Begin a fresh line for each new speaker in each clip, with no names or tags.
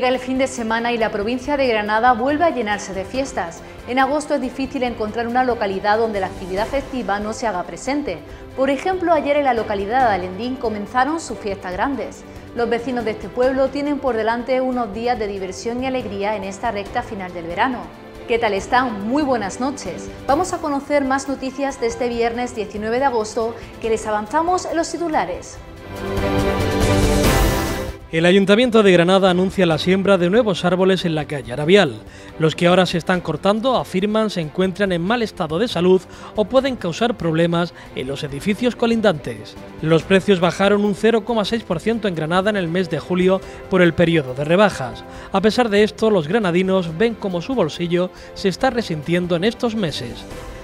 Llega el fin de semana y la provincia de Granada vuelve a llenarse de fiestas. En agosto es difícil encontrar una localidad donde la actividad festiva no se haga presente. Por ejemplo, ayer en la localidad de Alendín comenzaron sus fiestas grandes. Los vecinos de este pueblo tienen por delante unos días de diversión y alegría en esta recta final del verano. ¿Qué tal están? Muy buenas noches. Vamos a conocer más noticias de este viernes 19 de agosto que les avanzamos en los titulares.
El Ayuntamiento de Granada anuncia la siembra de nuevos árboles en la calle Arabial. Los que ahora se están cortando afirman se encuentran en mal estado de salud o pueden causar problemas en los edificios colindantes. Los precios bajaron un 0,6% en Granada en el mes de julio por el periodo de rebajas. A pesar de esto, los granadinos ven como su bolsillo se está resintiendo en estos meses.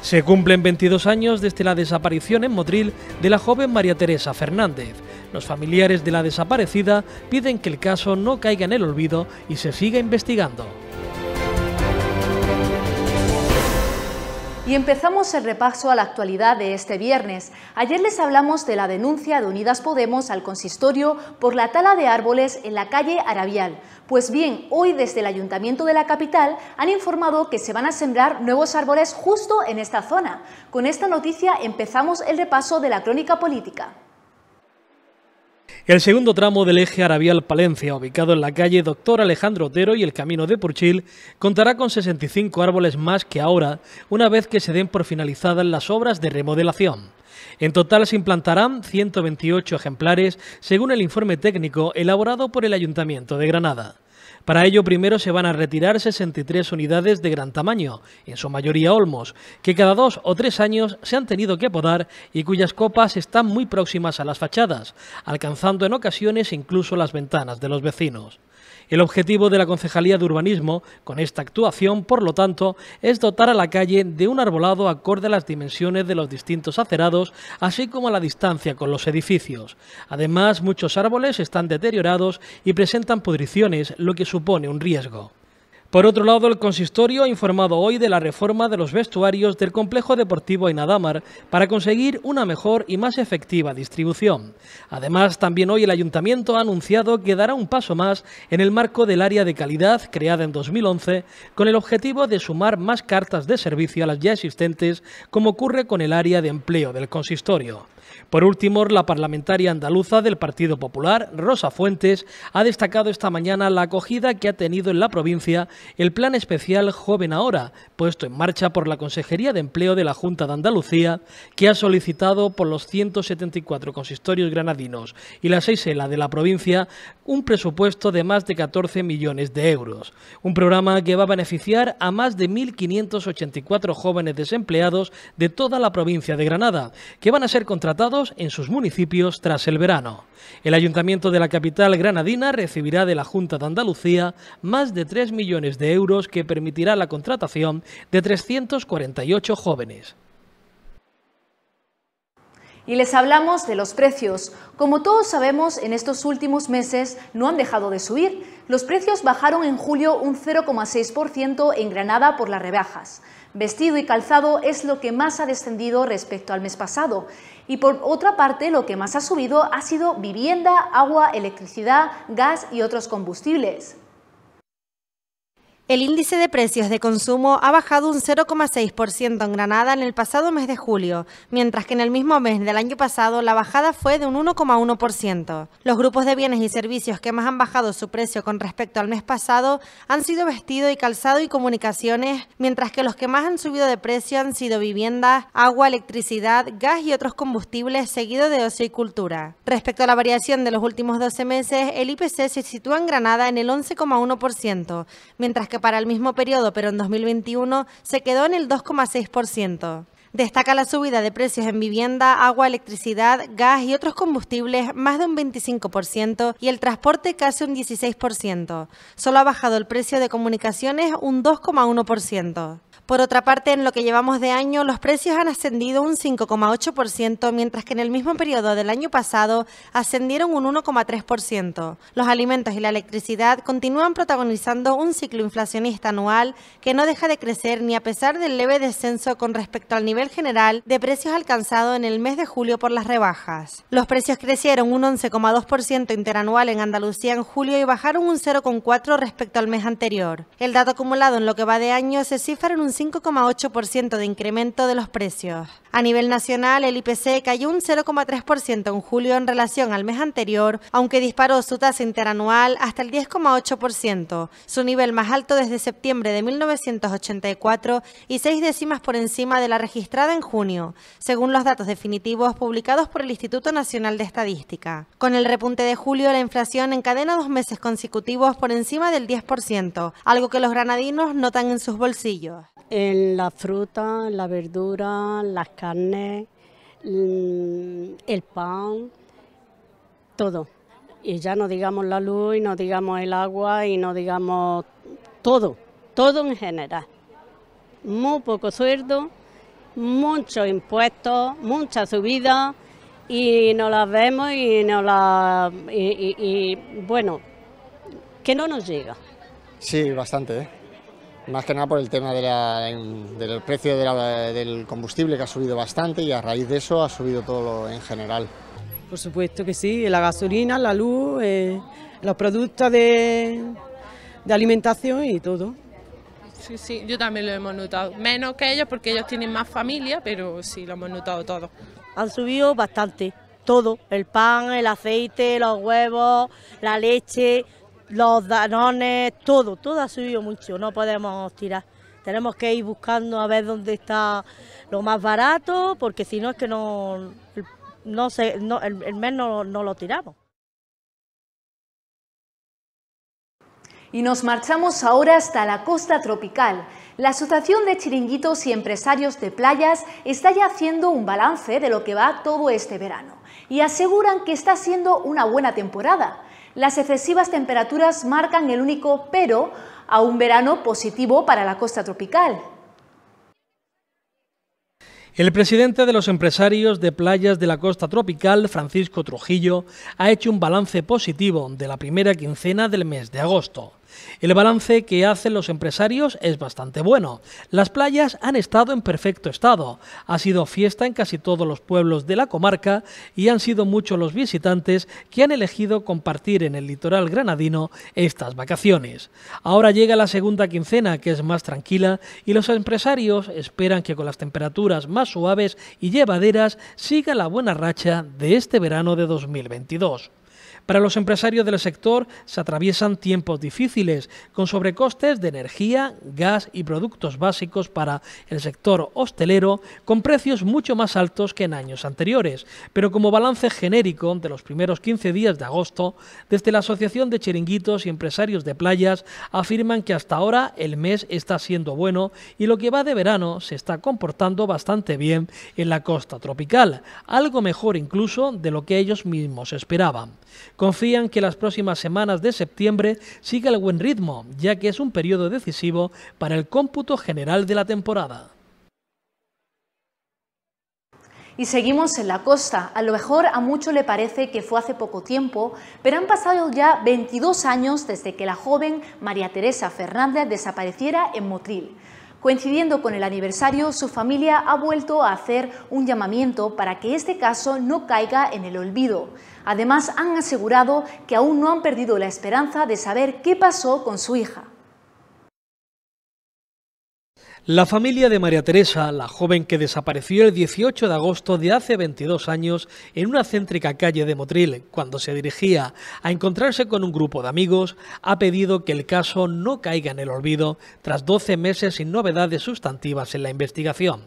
Se cumplen 22 años desde la desaparición en Motril de la joven María Teresa Fernández. Los familiares de la desaparecida piden que el caso no caiga en el olvido y se siga investigando.
Y empezamos el repaso a la actualidad de este viernes. Ayer les hablamos de la denuncia de Unidas Podemos al consistorio por la tala de árboles en la calle Arabial. Pues bien, hoy desde el Ayuntamiento de la capital han informado que se van a sembrar nuevos árboles justo en esta zona. Con esta noticia empezamos el repaso de la crónica política.
El segundo tramo del eje Arabial Palencia, ubicado en la calle Doctor Alejandro Otero y el camino de Purchil, contará con 65 árboles más que ahora, una vez que se den por finalizadas las obras de remodelación. En total se implantarán 128 ejemplares, según el informe técnico elaborado por el Ayuntamiento de Granada. Para ello, primero se van a retirar 63 unidades de gran tamaño, en su mayoría olmos, que cada dos o tres años se han tenido que podar y cuyas copas están muy próximas a las fachadas, alcanzando en ocasiones incluso las ventanas de los vecinos. El objetivo de la Concejalía de Urbanismo con esta actuación, por lo tanto, es dotar a la calle de un arbolado acorde a las dimensiones de los distintos acerados, así como a la distancia con los edificios. Además, muchos árboles están deteriorados y presentan pudriciones, lo que supone un riesgo. Por otro lado, el consistorio ha informado hoy de la reforma de los vestuarios del complejo deportivo Inadamar para conseguir una mejor y más efectiva distribución. Además, también hoy el ayuntamiento ha anunciado que dará un paso más en el marco del área de calidad creada en 2011 con el objetivo de sumar más cartas de servicio a las ya existentes, como ocurre con el área de empleo del consistorio. Por último, la parlamentaria andaluza del Partido Popular, Rosa Fuentes, ha destacado esta mañana la acogida que ha tenido en la provincia el Plan Especial Joven Ahora, puesto en marcha por la Consejería de Empleo de la Junta de Andalucía, que ha solicitado por los 174 consistorios granadinos y la seis de la provincia un presupuesto de más de 14 millones de euros. Un programa que va a beneficiar a más de 1.584 jóvenes desempleados de toda la provincia de Granada, que van a ser contratados en sus municipios tras el verano. El ayuntamiento de la capital granadina recibirá de la Junta de Andalucía más de 3 millones de euros que permitirá la contratación de 348 jóvenes.
Y les hablamos de los precios. Como todos sabemos, en estos últimos meses no han dejado de subir. Los precios bajaron en julio un 0,6% en Granada por las rebajas. Vestido y calzado es lo que más ha descendido respecto al mes pasado. Y por otra parte, lo que más ha subido ha sido vivienda, agua, electricidad, gas y otros combustibles.
El índice de precios de consumo ha bajado un 0,6% en Granada en el pasado mes de julio, mientras que en el mismo mes del año pasado la bajada fue de un 1,1%. Los grupos de bienes y servicios que más han bajado su precio con respecto al mes pasado han sido vestido y calzado y comunicaciones, mientras que los que más han subido de precio han sido vivienda, agua, electricidad, gas y otros combustibles, seguido de ocio y cultura. Respecto a la variación de los últimos 12 meses, el IPC se sitúa en Granada en el 11,1%, mientras que para el mismo periodo, pero en 2021 se quedó en el 2,6%. Destaca la subida de precios en vivienda, agua, electricidad, gas y otros combustibles más de un 25% y el transporte casi un 16%. Solo ha bajado el precio de comunicaciones un 2,1%. Por otra parte, en lo que llevamos de año, los precios han ascendido un 5,8%, mientras que en el mismo periodo del año pasado ascendieron un 1,3%. Los alimentos y la electricidad continúan protagonizando un ciclo inflacionista anual que no deja de crecer ni a pesar del leve descenso con respecto al nivel general de precios alcanzado en el mes de julio por las rebajas. Los precios crecieron un 11,2% interanual en Andalucía en julio y bajaron un 0,4% respecto al mes anterior. El dato acumulado en lo que va de año se cifra en un 5,8% de incremento de los precios. A nivel nacional, el IPC cayó un 0,3% en julio en relación al mes anterior, aunque disparó su tasa interanual hasta el 10,8%, su nivel más alto desde septiembre de 1984 y seis décimas por encima de la registrada en junio, según los datos definitivos publicados por el Instituto Nacional de Estadística. Con el repunte de julio, la inflación encadena dos meses consecutivos por encima del 10%, algo que los granadinos notan en sus bolsillos en la fruta, la verdura, las carnes, mm, el pan, todo. Y ya no digamos la luz, y no digamos el agua, y no digamos todo, todo en general. Muy poco sueldo, muchos impuestos, mucha subida, y no las vemos y no la. y bueno, que no nos llega. Sí, bastante, ¿eh? más que nada por el tema del
precio del combustible que ha subido bastante y a raíz de eso ha subido todo en general.
Por supuesto que sí, la gasolina, la luz, eh, los productos de, de alimentación y todo.
Sí, sí, yo también lo hemos notado. Menos que ellos porque ellos tienen más familia, pero sí, lo hemos notado todo. Han subido bastante, todo, el pan, el aceite, los huevos, la leche, los danones, todo, todo ha subido mucho, no podemos tirar. Tenemos que ir buscando a ver dónde está lo más barato, porque si no es que no, no, el, mes no, no lo tiramos.
Y nos marchamos ahora hasta la costa tropical. La Asociación de Chiringuitos y Empresarios de Playas está ya haciendo un balance de lo que va todo este verano y aseguran que está siendo una buena temporada, las excesivas temperaturas marcan el único pero a un verano positivo para la costa tropical.
El presidente de los empresarios de playas de la costa tropical, Francisco Trujillo, ha hecho un balance positivo de la primera quincena del mes de agosto. El balance que hacen los empresarios es bastante bueno. Las playas han estado en perfecto estado. Ha sido fiesta en casi todos los pueblos de la comarca y han sido muchos los visitantes que han elegido compartir en el litoral granadino estas vacaciones. Ahora llega la segunda quincena, que es más tranquila, y los empresarios esperan que con las temperaturas más suaves y llevaderas siga la buena racha de este verano de 2022. Para los empresarios del sector se atraviesan tiempos difíciles, con sobrecostes de energía, gas y productos básicos para el sector hostelero, con precios mucho más altos que en años anteriores. Pero como balance genérico de los primeros 15 días de agosto, desde la Asociación de Chiringuitos y Empresarios de Playas afirman que hasta ahora el mes está siendo bueno y lo que va de verano se está comportando bastante bien en la costa tropical, algo mejor incluso de lo que ellos mismos esperaban. Confían que las próximas semanas de septiembre siga el buen ritmo, ya que es un periodo decisivo para el cómputo general de la temporada.
Y seguimos en la costa. A lo mejor a muchos le parece que fue hace poco tiempo, pero han pasado ya 22 años desde que la joven María Teresa Fernández desapareciera en Motril. Coincidiendo con el aniversario, su familia ha vuelto a hacer un llamamiento para que este caso no caiga en el olvido. Además, han asegurado que aún no han perdido la esperanza de saber qué pasó con su hija.
La familia de María Teresa, la joven que desapareció el 18 de agosto de hace 22 años en una céntrica calle de Motril, cuando se dirigía a encontrarse con un grupo de amigos, ha pedido que el caso no caiga en el olvido tras 12 meses sin novedades sustantivas en la investigación.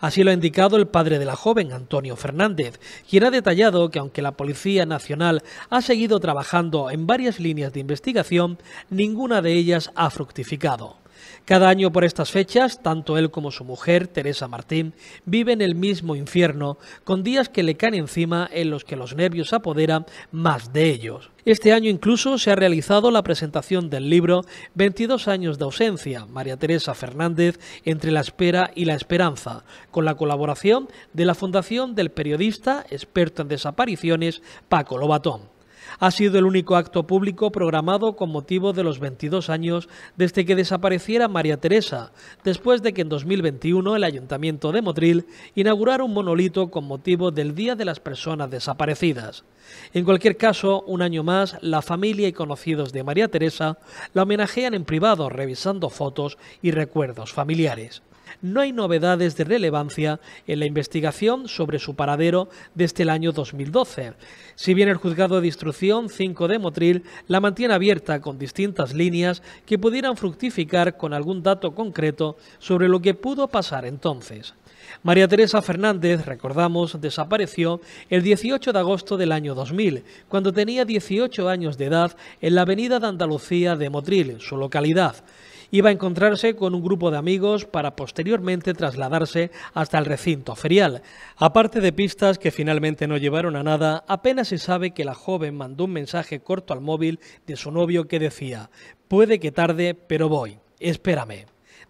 Así lo ha indicado el padre de la joven, Antonio Fernández, quien ha detallado que aunque la Policía Nacional ha seguido trabajando en varias líneas de investigación, ninguna de ellas ha fructificado. Cada año por estas fechas, tanto él como su mujer, Teresa Martín, viven el mismo infierno, con días que le caen encima en los que los nervios apoderan más de ellos. Este año incluso se ha realizado la presentación del libro 22 años de ausencia, María Teresa Fernández, entre la espera y la esperanza, con la colaboración de la Fundación del Periodista, experto en desapariciones, Paco Lobatón. Ha sido el único acto público programado con motivo de los 22 años desde que desapareciera María Teresa, después de que en 2021 el Ayuntamiento de Motril inaugurara un monolito con motivo del Día de las Personas Desaparecidas. En cualquier caso, un año más, la familia y conocidos de María Teresa la homenajean en privado revisando fotos y recuerdos familiares no hay novedades de relevancia en la investigación sobre su paradero desde el año 2012. Si bien el juzgado de instrucción 5 de Motril la mantiene abierta con distintas líneas que pudieran fructificar con algún dato concreto sobre lo que pudo pasar entonces. María Teresa Fernández, recordamos, desapareció el 18 de agosto del año 2000, cuando tenía 18 años de edad en la avenida de Andalucía de Motril, su localidad iba a encontrarse con un grupo de amigos para posteriormente trasladarse hasta el recinto ferial. Aparte de pistas que finalmente no llevaron a nada, apenas se sabe que la joven mandó un mensaje corto al móvil de su novio que decía, puede que tarde, pero voy, espérame.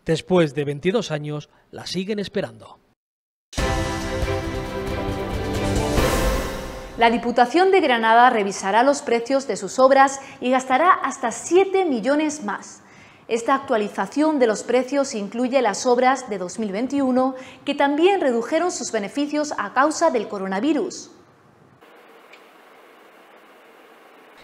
Después de 22 años, la siguen esperando.
La Diputación de Granada revisará los precios de sus obras y gastará hasta 7 millones más. Esta actualización de los precios incluye las obras de 2021 que también redujeron sus beneficios a causa del coronavirus.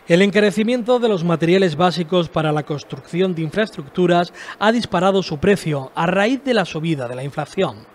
El encarecimiento de los materiales básicos para la construcción de infraestructuras ha disparado su precio a raíz de la subida de la inflación.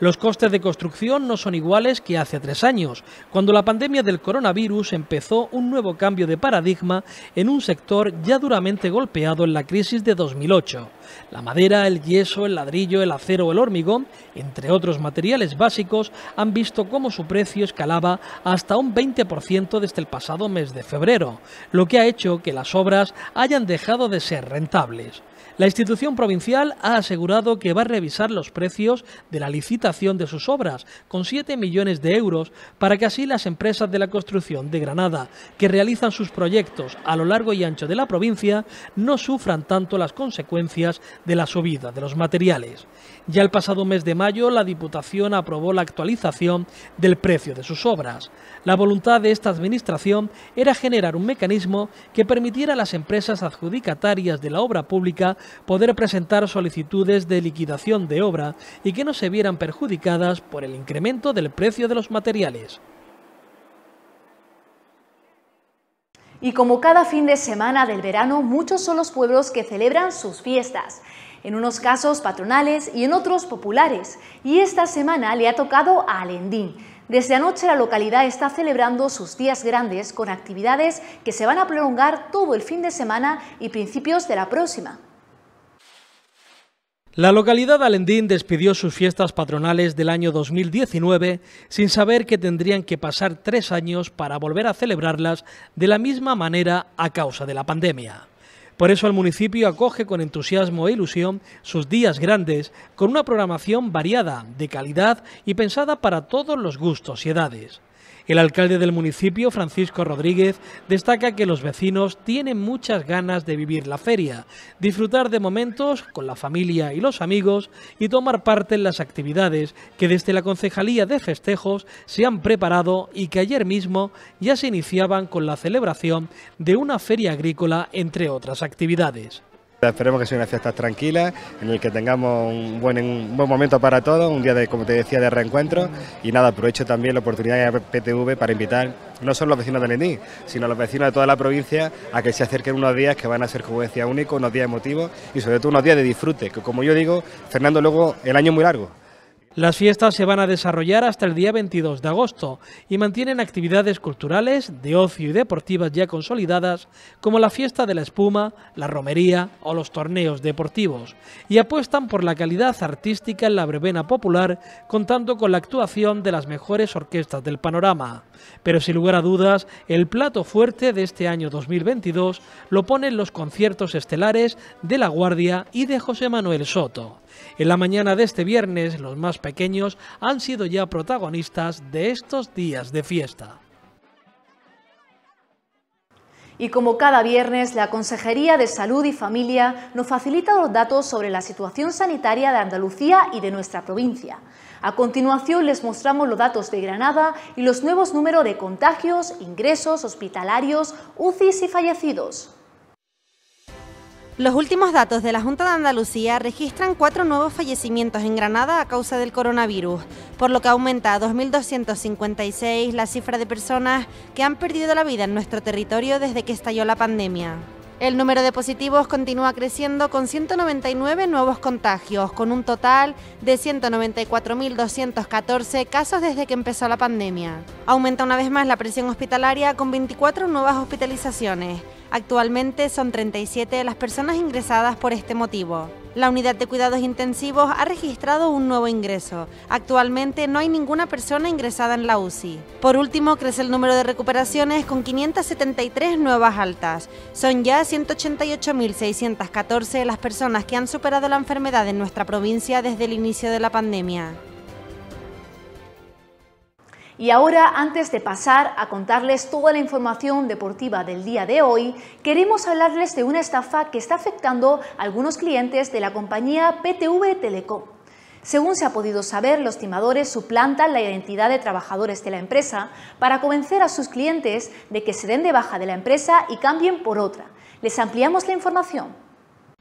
Los costes de construcción no son iguales que hace tres años, cuando la pandemia del coronavirus empezó un nuevo cambio de paradigma en un sector ya duramente golpeado en la crisis de 2008. La madera, el yeso, el ladrillo, el acero el hormigón, entre otros materiales básicos, han visto cómo su precio escalaba hasta un 20% desde el pasado mes de febrero, lo que ha hecho que las obras hayan dejado de ser rentables. La institución provincial ha asegurado que va a revisar los precios de la licitación de sus obras con 7 millones de euros para que así las empresas de la construcción de Granada que realizan sus proyectos a lo largo y ancho de la provincia no sufran tanto las consecuencias de la subida de los materiales. Ya el pasado mes de mayo la Diputación aprobó la actualización del precio de sus obras. La voluntad de esta Administración era generar un mecanismo que permitiera a las empresas adjudicatarias de la obra pública poder presentar solicitudes de liquidación de obra y que no se vieran perjudicadas por el incremento del precio de los materiales.
Y como cada fin de semana del verano, muchos son los pueblos que celebran sus fiestas, en unos casos patronales y en otros populares. Y esta semana le ha tocado a Alendín. Desde anoche la localidad está celebrando sus días grandes con actividades que se van a prolongar todo el fin de semana y principios de la próxima.
La localidad alendín despidió sus fiestas patronales del año 2019 sin saber que tendrían que pasar tres años para volver a celebrarlas de la misma manera a causa de la pandemia. Por eso el municipio acoge con entusiasmo e ilusión sus días grandes, con una programación variada, de calidad y pensada para todos los gustos y edades. El alcalde del municipio, Francisco Rodríguez, destaca que los vecinos tienen muchas ganas de vivir la feria, disfrutar de momentos con la familia y los amigos y tomar parte en las actividades que desde la Concejalía de Festejos se han preparado y que ayer mismo ya se iniciaban con la celebración de una feria agrícola, entre otras actividades. Esperemos que sea una fiesta tranquila, en el que tengamos un buen, buen momento para todos, un día, de, como te decía, de reencuentro. Y nada, aprovecho también la oportunidad de PTV para invitar no solo a los vecinos de lenin sino a los vecinos de toda la provincia a que se acerquen unos días que van a ser, como decía, únicos, unos días emotivos y sobre todo unos días de disfrute, que como yo digo, Fernando, luego el año es muy largo. Las fiestas se van a desarrollar hasta el día 22 de agosto y mantienen actividades culturales, de ocio y deportivas ya consolidadas, como la fiesta de la espuma, la romería o los torneos deportivos, y apuestan por la calidad artística en la verbena popular, contando con la actuación de las mejores orquestas del panorama. Pero sin lugar a dudas, el plato fuerte de este año 2022 lo ponen los conciertos estelares de La Guardia y de José Manuel Soto. En la mañana de este viernes, los más pequeños han sido ya protagonistas de estos días de fiesta.
Y como cada viernes, la Consejería de Salud y Familia nos facilita los datos sobre la situación sanitaria de Andalucía y de nuestra provincia. A continuación les mostramos los datos de Granada y los nuevos números de contagios, ingresos hospitalarios, UCIs y fallecidos.
Los últimos datos de la Junta de Andalucía registran cuatro nuevos fallecimientos en Granada a causa del coronavirus, por lo que aumenta a 2.256 la cifra de personas que han perdido la vida en nuestro territorio desde que estalló la pandemia. El número de positivos continúa creciendo con 199 nuevos contagios, con un total de 194.214 casos desde que empezó la pandemia. Aumenta una vez más la presión hospitalaria con 24 nuevas hospitalizaciones. Actualmente son 37 las personas ingresadas por este motivo. La unidad de cuidados intensivos ha registrado un nuevo ingreso. Actualmente no hay ninguna persona ingresada en la UCI. Por último, crece el número de recuperaciones con 573 nuevas altas. Son ya 188.614 las personas que han superado la enfermedad en nuestra provincia desde el inicio de la
pandemia. Y ahora, antes de pasar a contarles toda la información deportiva del día de hoy, queremos hablarles de una estafa que está afectando a algunos clientes de la compañía PTV Telecom. Según se ha podido saber, los timadores suplantan la identidad de trabajadores de la empresa para convencer a sus clientes de que se den de baja de la empresa y cambien por otra. Les ampliamos la información.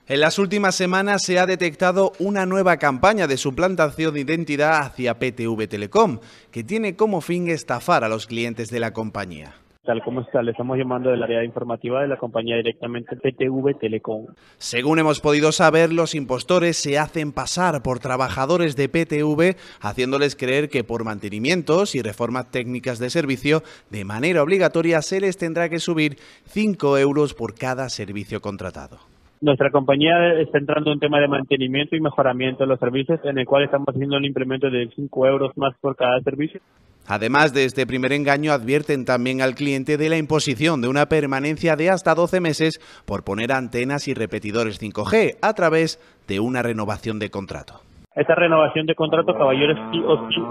En las últimas semanas se ha detectado una nueva campaña de suplantación de identidad hacia PTV Telecom, que tiene como fin estafar a los clientes de la compañía tal como está, le estamos llamando del área informativa de la compañía directamente PTV Telecom. Según hemos podido saber, los impostores se hacen pasar por trabajadores de PTV, haciéndoles creer que por mantenimientos y reformas técnicas de servicio, de manera obligatoria se les tendrá que subir 5 euros por cada servicio contratado. Nuestra compañía está entrando en un tema de mantenimiento y mejoramiento de los servicios, en el cual estamos haciendo un incremento de 5 euros más por cada servicio. Además de este primer engaño, advierten también al cliente de la imposición de una permanencia de hasta 12 meses por poner antenas y repetidores 5G a través de una renovación de contrato. Esta renovación de
contrato, caballeros, sí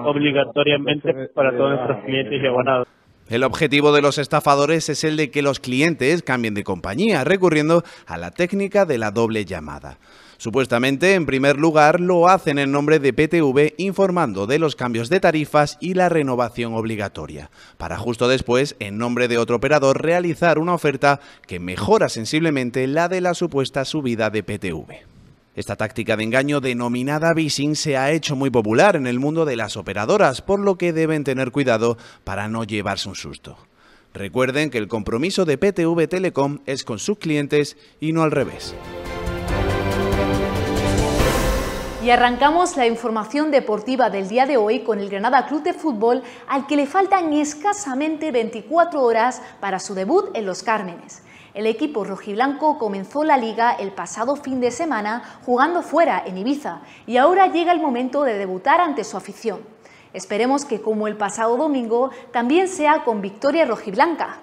obligatoriamente para todos nuestros clientes y abonados.
El objetivo de los estafadores es el de que los clientes cambien de compañía, recurriendo a la técnica de la doble llamada. Supuestamente, en primer lugar, lo hacen en nombre de PTV informando de los cambios de tarifas y la renovación obligatoria, para justo después, en nombre de otro operador, realizar una oferta que mejora sensiblemente la de la supuesta subida de PTV. Esta táctica de engaño denominada vishing se ha hecho muy popular en el mundo de las operadoras, por lo que deben tener cuidado para no llevarse un susto. Recuerden que el compromiso de PTV Telecom es con sus clientes y no al
revés. Y arrancamos la información deportiva del día de hoy con el Granada Club de Fútbol, al que le faltan escasamente 24 horas para su debut en Los Cármenes. El equipo rojiblanco comenzó la liga el pasado fin de semana jugando fuera en Ibiza y ahora llega el momento de debutar ante su afición. Esperemos que como el pasado domingo también sea con victoria rojiblanca.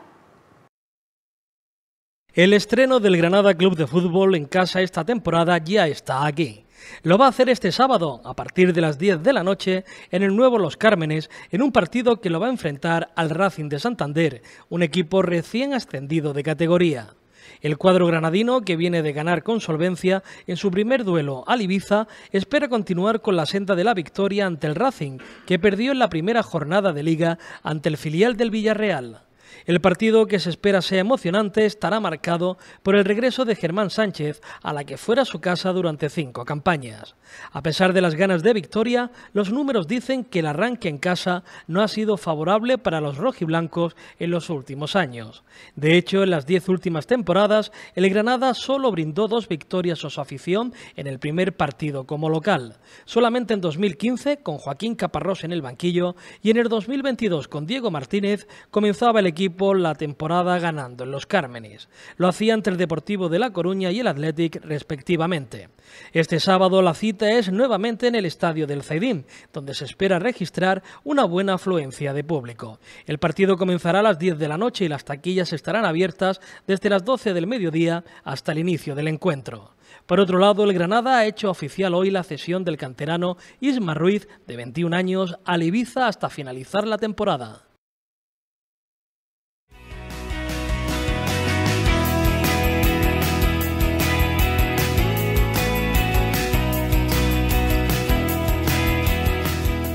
El estreno del Granada Club de Fútbol en casa esta temporada ya está aquí. Lo va a hacer este sábado, a partir de las 10 de la noche, en el nuevo Los Cármenes, en un partido que lo va a enfrentar al Racing de Santander, un equipo recién ascendido de categoría. El cuadro granadino, que viene de ganar con solvencia en su primer duelo al Ibiza, espera continuar con la senda de la victoria ante el Racing, que perdió en la primera jornada de liga ante el filial del Villarreal. El partido que se espera sea emocionante estará marcado por el regreso de Germán Sánchez a la que fuera su casa durante cinco campañas. A pesar de las ganas de victoria, los números dicen que el arranque en casa no ha sido favorable para los rojiblancos en los últimos años. De hecho, en las diez últimas temporadas, el Granada solo brindó dos victorias a su afición en el primer partido como local. Solamente en 2015, con Joaquín Caparrós en el banquillo, y en el 2022 con Diego Martínez, comenzaba el equipo equipo la temporada ganando en los Cármenes. Lo hacía entre el Deportivo de La Coruña y el Athletic respectivamente. Este sábado la cita es nuevamente en el Estadio del Zaidín, donde se espera registrar una buena afluencia de público. El partido comenzará a las 10 de la noche y las taquillas estarán abiertas desde las 12 del mediodía hasta el inicio del encuentro. Por otro lado, el Granada ha hecho oficial hoy la cesión del canterano Isma Ruiz, de 21 años, al Ibiza hasta finalizar la temporada.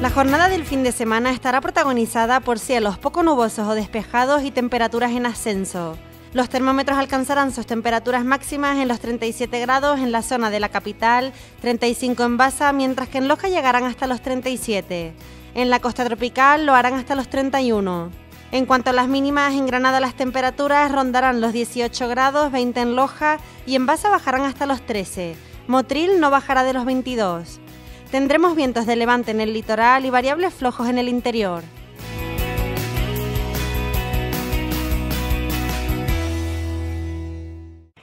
La jornada del fin de semana estará protagonizada por cielos poco nubosos o despejados y temperaturas en ascenso. Los termómetros alcanzarán sus temperaturas máximas en los 37 grados en la zona de la capital, 35 en Baza, mientras que en Loja llegarán hasta los 37. En la costa tropical lo harán hasta los 31. En cuanto a las mínimas, en Granada las temperaturas rondarán los 18 grados, 20 en Loja y en Baza bajarán hasta los 13. Motril no bajará de los 22. Tendremos vientos de levante en el litoral y variables flojos en el interior.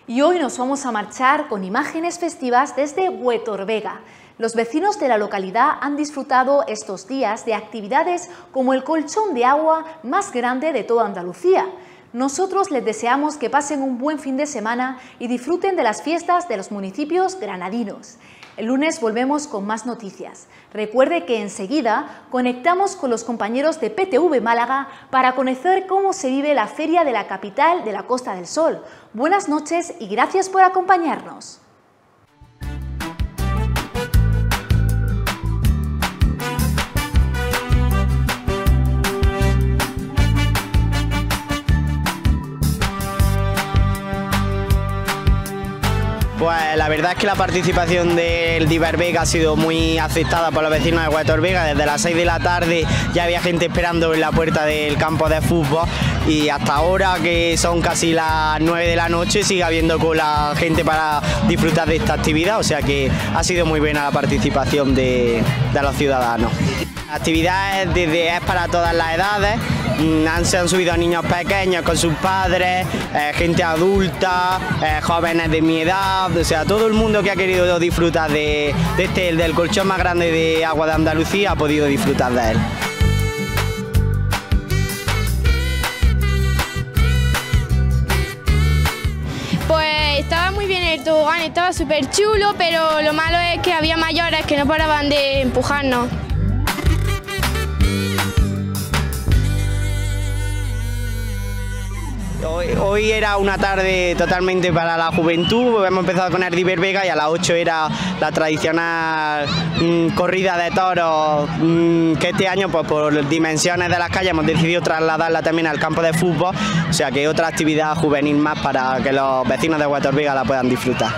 Y hoy nos vamos a marchar con imágenes festivas desde Vega... Los vecinos de la localidad han disfrutado estos días de actividades como el colchón de agua más grande de toda Andalucía. Nosotros les deseamos que pasen un buen fin de semana y disfruten de las fiestas de los municipios granadinos. El lunes volvemos con más noticias. Recuerde que enseguida conectamos con los compañeros de PTV Málaga para conocer cómo se vive la feria de la capital de la Costa del Sol. Buenas noches y gracias por acompañarnos.
Pues, la verdad es que la participación del Divervega... ha sido muy aceptada por los vecinos de Huerto Desde las 6 de la tarde ya había gente esperando en la puerta del campo de fútbol y hasta ahora que son casi las 9 de la noche sigue habiendo cola gente para disfrutar de esta actividad. O sea que ha sido muy buena la participación de, los ciudadanos. La actividad es para todas las edades se han subido niños pequeños con sus padres, eh, gente adulta, eh, jóvenes de mi edad, o sea, todo el mundo que ha querido disfrutar de, este, del colchón más grande de agua de Andalucía, ha podido disfrutar de él.
Pues estaba muy bien el tobogán, estaba súper chulo, pero lo malo es que había mayores que no paraban de empujarnos.
Hoy, era una tarde totalmente para la juventud, hemos empezado con Diver Vega y a las 8 era la tradicional mm, corrida de toros mm, que este año pues, por dimensiones de las calles hemos decidido trasladarla también al campo de fútbol, o sea que otra actividad juvenil más para que los vecinos de Vega la puedan disfrutar.